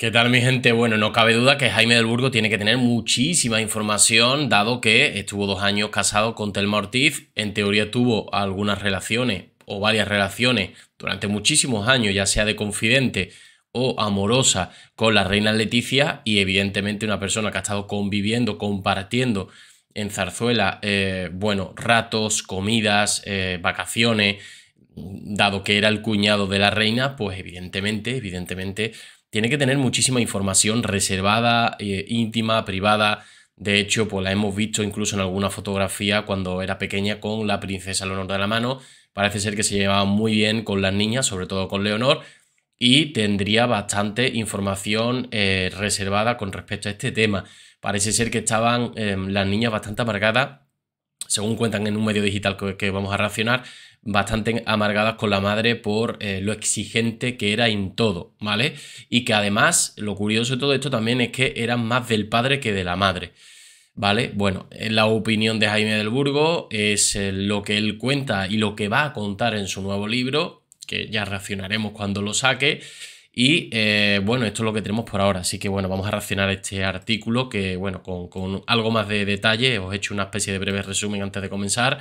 ¿Qué tal mi gente? Bueno, no cabe duda que Jaime del Burgo tiene que tener muchísima información, dado que estuvo dos años casado con Telma Ortiz, en teoría tuvo algunas relaciones o varias relaciones durante muchísimos años, ya sea de confidente o amorosa con la reina Leticia y evidentemente una persona que ha estado conviviendo, compartiendo en Zarzuela, eh, bueno, ratos, comidas, eh, vacaciones, dado que era el cuñado de la reina, pues evidentemente, evidentemente tiene que tener muchísima información reservada, eh, íntima, privada. De hecho, pues la hemos visto incluso en alguna fotografía cuando era pequeña con la princesa Leonor de la mano. Parece ser que se llevaba muy bien con las niñas, sobre todo con Leonor, y tendría bastante información eh, reservada con respecto a este tema. Parece ser que estaban em, las niñas bastante amargadas, según cuentan en un medio digital que, que vamos a reaccionar, bastante amargadas con la madre por eh, lo exigente que era en todo, ¿vale? Y que además, lo curioso de todo esto también es que eran más del padre que de la madre. ¿Vale? Bueno, la opinión de Jaime del Burgo es eh, lo que él cuenta y lo que va a contar en su nuevo libro, que ya reaccionaremos cuando lo saque. Y eh, bueno, esto es lo que tenemos por ahora. Así que bueno, vamos a reaccionar este artículo que, bueno, con, con algo más de detalle, os he hecho una especie de breve resumen antes de comenzar.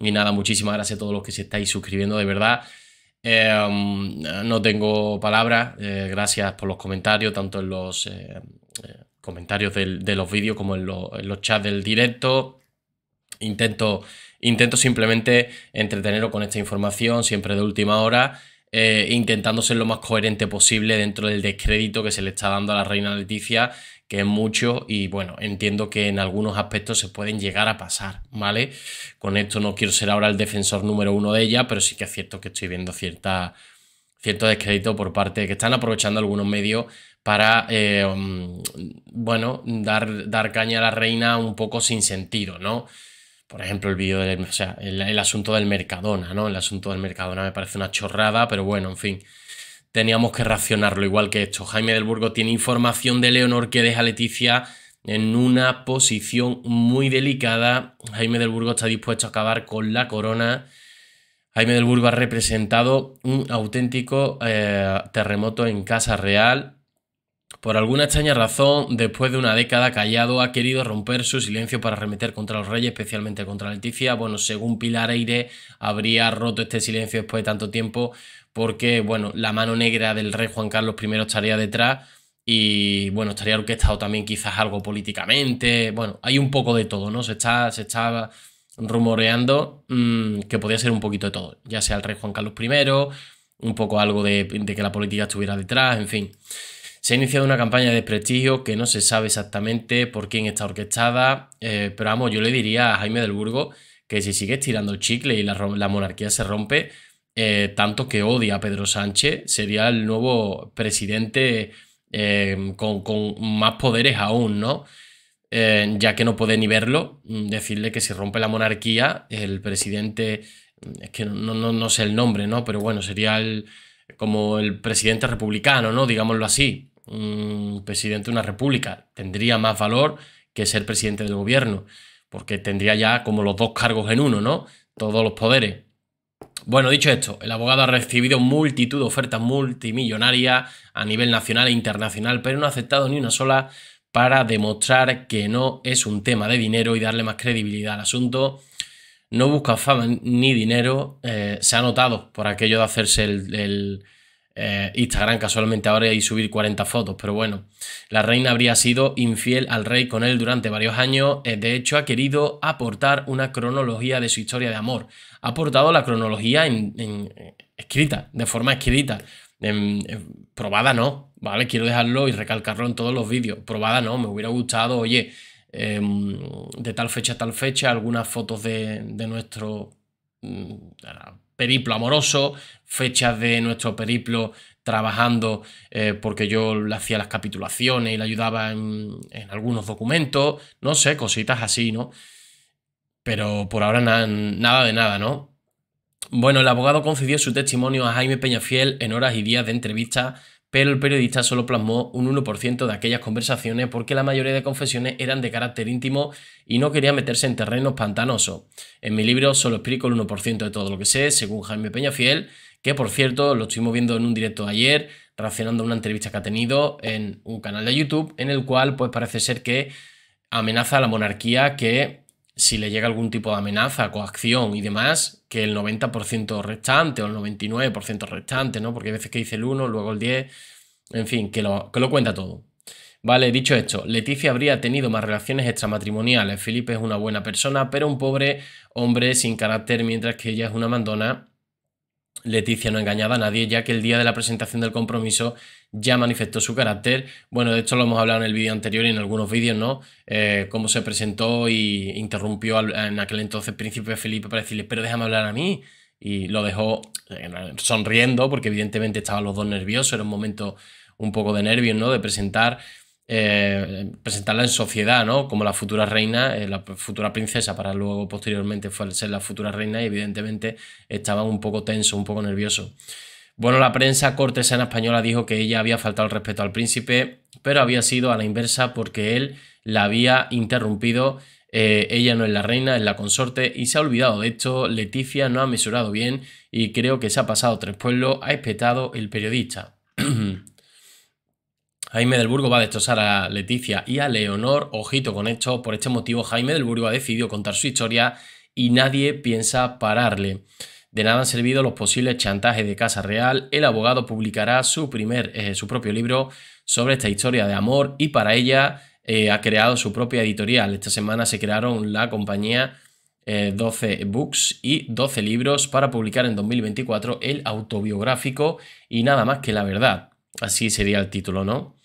Y nada, muchísimas gracias a todos los que se estáis suscribiendo, de verdad. Eh, no tengo palabras. Eh, gracias por los comentarios, tanto en los eh, comentarios de los vídeos como en, los chats del directo. Intento, intento simplemente entreteneros con esta información, siempre de última hora. Eh, intentando ser lo más coherente posible dentro del descrédito que se le está dando a la reina Leticia, que es mucho y bueno, entiendo que en algunos aspectos se pueden llegar a pasar, ¿vale? Con esto no quiero ser ahora el defensor número uno de ella, pero sí que es cierto que estoy viendo cierta, cierto descrédito por parte de que están aprovechando algunos medios para, eh, mm, bueno, dar, dar caña a la reina un poco sin sentido, ¿no? por ejemplo, el vídeo el, asunto del Mercadona, ¿no? El asunto del Mercadona me parece una chorrada, pero bueno, en fin. Teníamos que racionarlo igual que esto. Jaime del Burgo tiene información de Leonor que deja a Leticia en una posición muy delicada. Jaime del Burgo está dispuesto a acabar con la corona. Jaime del Burgo ha representado un auténtico eh, terremoto en Casa Real. Por alguna extraña razón, después de una década callado, ha querido romper su silencio para arremeter contra los reyes, especialmente contra Leticia. Bueno, según Pilar Eire, habría roto este silencio después de tanto tiempo porque, bueno, la mano negra del rey Juan Carlos I estaría detrás y, bueno, estaría orquestado también quizás algo políticamente. Bueno, hay un poco de todo, ¿no? Se está, se rumoreando mm, que podía ser un poquito de todo, ya sea el rey Juan Carlos I, un poco algo de que la política estuviera detrás, en fin. Se ha iniciado una campaña de prestigio que no se sabe exactamente por quién está orquestada, eh, pero vamos, yo le diría a Jaime del Burgo que si sigue estirando el chicle y la, monarquía se rompe, eh, tanto que odia a Pedro Sánchez, sería el nuevo presidente eh, con, más poderes aún, ¿no? ya que no puede ni verlo, mm, decirle que si rompe la monarquía, el presidente, mm, es que no, no, no sé el nombre, ¿no? Pero bueno, sería el, como el presidente republicano, ¿no? Digámoslo así. Un presidente de una república tendría más valor que ser presidente del gobierno, porque tendría ya como los dos cargos en uno, ¿no? Todos los poderes. Bueno, dicho esto, el abogado ha recibido multitud de ofertas multimillonarias a nivel nacional e internacional, pero no ha aceptado ni una sola para demostrar que no es un tema de dinero y darle más credibilidad al asunto no busca fama ni dinero, eh, se ha notado por aquello de hacerse el, eh, Instagram casualmente ahora y subir 40 fotos, pero bueno, la reina habría sido infiel al rey con él durante varios años, eh, de hecho ha querido aportar una cronología de su historia de amor, ha aportado la cronología escrita, de forma escrita, em, probada no, ¿vale? Quiero dejarlo y recalcarlo en todos los vídeos, probada no, me hubiera gustado, oye, Em, de tal fecha a tal fecha, algunas fotos de, nuestro mm, periplo amoroso, fechas de nuestro periplo trabajando, eh, porque yo le hacía las capitulaciones y le ayudaba en, algunos documentos, no sé, cositas así, ¿no? Pero por ahora nada de nada, ¿no? Bueno, el abogado concedió su testimonio a Jaime Peñafiel en horas y días de entrevista pero el periodista solo plasmó un 1% de aquellas conversaciones porque la mayoría de confesiones eran de carácter íntimo y no quería meterse en terrenos pantanosos. En mi libro solo explico el 1% de todo lo que sé, según Jaime Peñafiel, que por cierto lo estuvimos viendo en un directo ayer, reaccionando a una entrevista que ha tenido en un canal de YouTube, en el cual pues parece ser que amenaza a la monarquía que si le llega algún tipo de amenaza, coacción y demás, que el 90% restante o el 99% restante, ¿no? Porque hay veces que dice el 1, luego el 10, en fin, que lo, que lo cuenta todo. Vale, dicho esto, Leticia habría tenido más relaciones extramatrimoniales. Felipe es una buena persona, pero un pobre hombre sin carácter, mientras que ella es una mandona Leticia no engañaba a nadie, ya que el día de la presentación del compromiso ya manifestó su carácter. Bueno, de hecho lo hemos hablado en el vídeo anterior y en algunos vídeos, ¿no? Eh, cómo se presentó y interrumpió en aquel entonces Príncipe Felipe para decirle, pero déjame hablar a mí. Y lo dejó eh, sonriendo, porque evidentemente estaban los dos nerviosos, era un momento un poco de nervios, ¿no? De presentar. Eh, presentarla en sociedad, ¿no? Como la futura reina, eh, la futura princesa, para luego posteriormente ser la futura reina y evidentemente estaba un poco tenso, un poco nervioso. Bueno, la prensa cortesana española dijo que ella había faltado el respeto al príncipe, pero había sido a la inversa porque él la había interrumpido. Eh, ella no es la reina, es la consorte y se ha olvidado de esto. Leticia no ha mesurado bien y creo que se ha pasado tres pueblos, ha espetado el periodista. Jaime del Burgo va a destrozar a Leticia y a Leonor. Ojito con esto. Por este motivo, Jaime del Burgo ha decidido contar su historia y nadie piensa pararle. De nada han servido los posibles chantajes de Casa Real. El abogado publicará su, primer, eh, su propio libro sobre esta historia de amor y para ella eh, ha creado su propia editorial. Esta semana se crearon la compañía 12 eh, books y 12 libros para publicar en 2024 el autobiográfico y nada más que la verdad. Así sería el título, ¿no?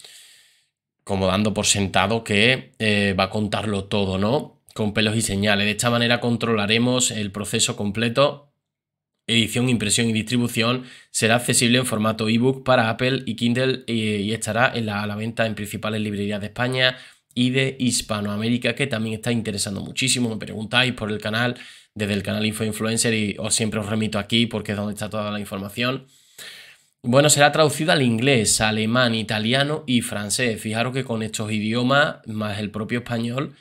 Como dando por sentado que eh, va a contarlo todo, ¿no? Con pelos y señales. De esta manera controlaremos el proceso completo. Edición, impresión y distribución será accesible en formato ebook para Apple y Kindle y, estará en a la venta en principales librerías de España, y de Hispanoamérica, que también está interesando muchísimo. Me preguntáis por el canal, desde el canal Info Influencer, y os siempre os remito aquí porque es donde está toda la información. Bueno, será traducido al inglés, alemán, italiano y francés. Fijaros que con estos idiomas, más el propio español,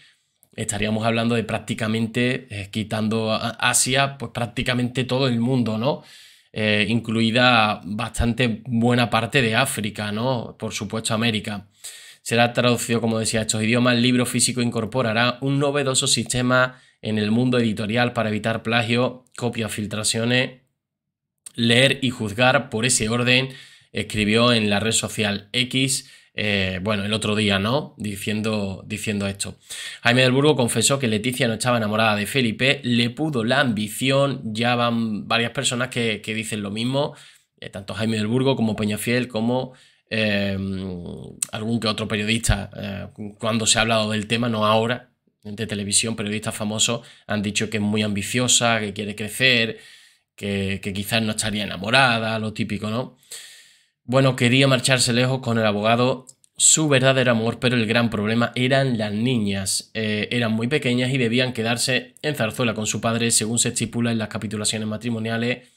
estaríamos hablando de prácticamente, eh, quitando Asia, pues prácticamente todo el mundo, ¿no? Eh, incluida bastante buena parte de África, ¿no? Por supuesto, América. Será traducido, como decía, a estos idiomas. El libro físico incorporará un novedoso sistema en el mundo editorial para evitar plagio, copias, filtraciones leer y juzgar por ese orden, escribió en la red social X eh, bueno, el otro día, ¿no? Diciendo, diciendo esto. Jaime del Burgo confesó que Leticia no estaba enamorada de Felipe, le pudo la ambición, ya van varias personas que, dicen lo mismo, eh, tanto Jaime del Burgo como Peñafiel, como em, algún que otro periodista, eh, cuando se ha hablado del tema, no ahora, de televisión, periodistas famosos han dicho que es muy ambiciosa, que quiere crecer, que, quizás no estaría enamorada, lo típico, ¿no? Bueno, quería marcharse lejos con el abogado su verdadero amor, pero el gran problema eran las niñas. Eh, eran muy pequeñas y debían quedarse en Zarzuela con su padre, según se estipula en las capitulaciones matrimoniales.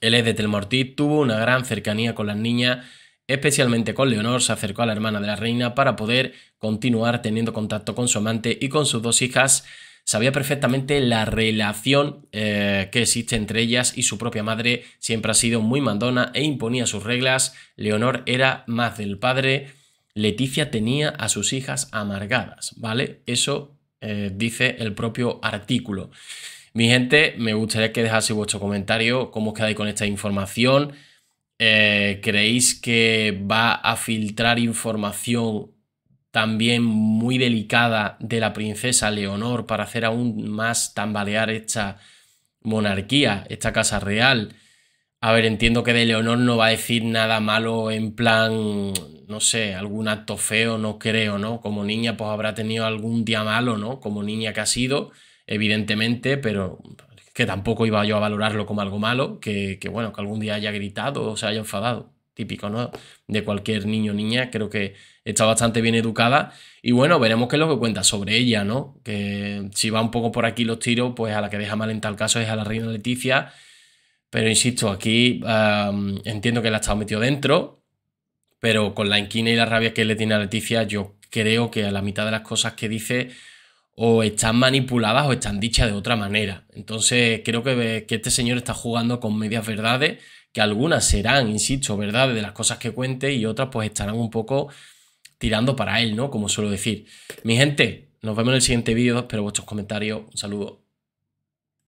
El es de Telmortí tuvo una gran cercanía con las niñas, especialmente con Leonor, se acercó a la hermana de la reina para poder continuar teniendo contacto con su amante y con sus dos hijas sabía perfectamente la relación eh, que existe entre ellas y su propia madre siempre ha sido muy mandona e imponía sus reglas, Leonor era más del padre, Leticia tenía a sus hijas amargadas, ¿vale? Eso eh, dice el propio artículo. Mi gente, me gustaría que dejase vuestro comentario, cómo os quedáis con esta información. Eh, ¿Creéis que va a filtrar información también muy delicada de la princesa Leonor para hacer aún más tambalear esta monarquía, esta casa real. A ver, entiendo que de Leonor no va a decir nada malo en plan, no sé, algún acto feo, no creo, ¿no? Como niña pues habrá tenido algún día malo, ¿no? Como niña que ha sido, evidentemente, pero que tampoco iba yo a valorarlo como algo malo, que, que bueno, que algún día haya gritado o se haya enfadado típico, ¿no? De cualquier niño o niña, creo que está bastante bien educada. Y bueno, veremos qué es lo que cuenta sobre ella, ¿no? Que si va un poco por aquí los tiros, pues a la que deja mal en tal caso es a la reina Leticia. Pero insisto, aquí entiendo que la ha estado metido dentro, pero con la inquina y la rabia que le tiene a Leticia, yo creo que a la mitad de las cosas que dice o están manipuladas o están dichas de otra manera. Entonces creo que, que este señor está jugando con medias verdades que algunas serán, insisto, verdades de las cosas que cuente y otras pues estarán un poco tirando para él, ¿no? Como suelo decir. Mi gente, nos vemos en el siguiente vídeo, espero vuestros comentarios, un saludo.